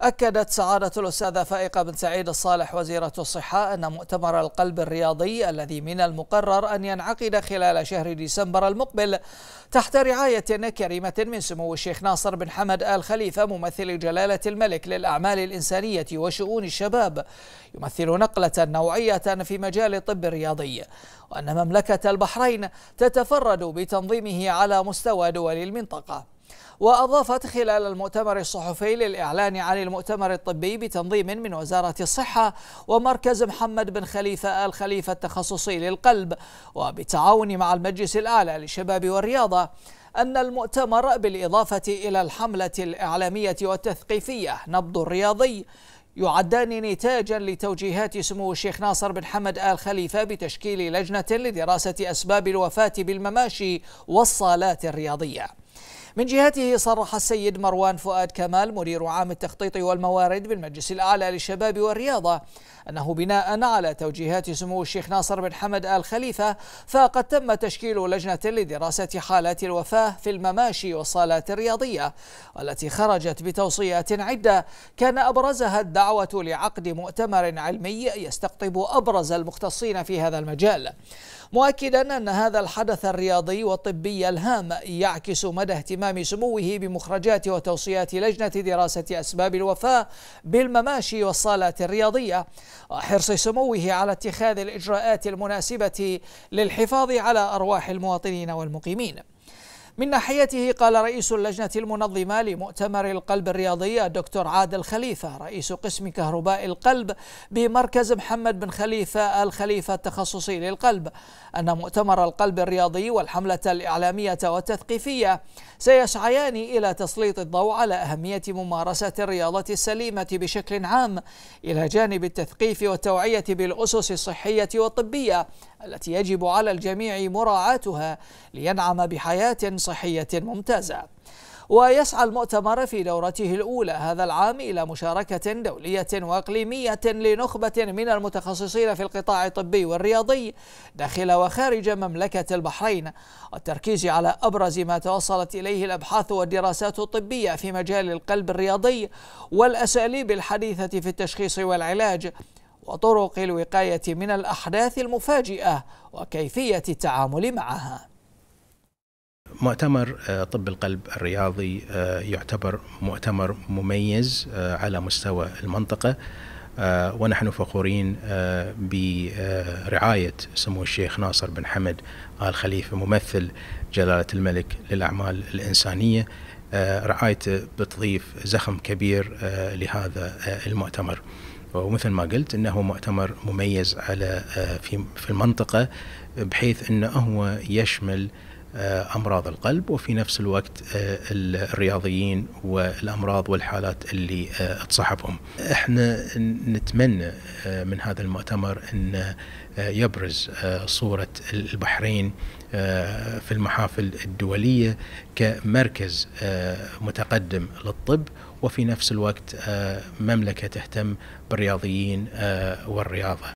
أكدت سعادة الأستاذة فائقة بن سعيد الصالح وزيرة الصحة أن مؤتمر القلب الرياضي الذي من المقرر أن ينعقد خلال شهر ديسمبر المقبل تحت رعاية كريمة من سمو الشيخ ناصر بن حمد آل خليفة ممثل جلالة الملك للأعمال الإنسانية وشؤون الشباب يمثل نقلة نوعية في مجال الطب الرياضي وأن مملكة البحرين تتفرد بتنظيمه على مستوى دول المنطقة وأضافت خلال المؤتمر الصحفي للإعلان عن المؤتمر الطبي بتنظيم من وزارة الصحة ومركز محمد بن خليفة آل خليفة التخصصي للقلب وبالتعاون مع المجلس الأعلى للشباب والرياضة أن المؤتمر بالإضافة إلى الحملة الإعلامية والتثقيفية نبض الرياضي يعدان نتاجا لتوجيهات سمو الشيخ ناصر بن حمد آل خليفة بتشكيل لجنة لدراسة أسباب الوفاة بالمماشي والصالات الرياضية من جهته صرح السيد مروان فؤاد كمال مدير عام التخطيط والموارد بالمجلس الأعلى للشباب والرياضة أنه بناء على توجيهات سمو الشيخ ناصر بن حمد آل خليفة فقد تم تشكيل لجنة لدراسة حالات الوفاة في المماشي والصالات الرياضية والتي خرجت بتوصيات عدة كان أبرزها الدعوة لعقد مؤتمر علمي يستقطب أبرز المختصين في هذا المجال مؤكدا أن هذا الحدث الرياضي والطبي الهام يعكس مدى اهتمام سموه بمخرجات وتوصيات لجنة دراسة أسباب الوفاة بالمماشي والصالات الرياضية وحرص سموه على اتخاذ الإجراءات المناسبة للحفاظ على أرواح المواطنين والمقيمين من ناحيته قال رئيس اللجنة المنظمة لمؤتمر القلب الرياضي الدكتور عادل خليفة رئيس قسم كهرباء القلب بمركز محمد بن خليفة الخليفة التخصصي للقلب أن مؤتمر القلب الرياضي والحملة الإعلامية والتثقيفية سيسعيان إلى تسليط الضوء على أهمية ممارسة الرياضة السليمة بشكل عام إلى جانب التثقيف والتوعية بالأسس الصحية والطبية التي يجب على الجميع مراعاتها لينعم بحياة صحية ممتازة ويسعى المؤتمر في دورته الأولى هذا العام إلى مشاركة دولية وإقليمية لنخبة من المتخصصين في القطاع الطبي والرياضي داخل وخارج مملكة البحرين والتركيز على أبرز ما توصلت إليه الأبحاث والدراسات الطبية في مجال القلب الرياضي والأساليب الحديثة في التشخيص والعلاج وطرق الوقاية من الأحداث المفاجئة وكيفية التعامل معها. مؤتمر آه، طب القلب الرياضي آه، يعتبر مؤتمر مميز آه، على مستوى المنطقة ونحن فخورين برعاية سمو الشيخ ناصر بن حمد آل خليفة ممثل جلالة الملك للأعمال الإنسانية رعايته بتضيف زخم كبير لهذا المؤتمر ومثل ما قلت انه مؤتمر مميز على آه، في في المنطقه بحيث انه هو يشمل آه، امراض القلب وفي نفس الوقت آه، الرياضيين والامراض والحالات اللي آه، تصاحبهم. احنا نتمنى من هذا المؤتمر ان يبرز صوره البحرين في المحافل الدوليه كمركز متقدم للطب وفي نفس الوقت مملكه تهتم بالرياضيين والرياضه.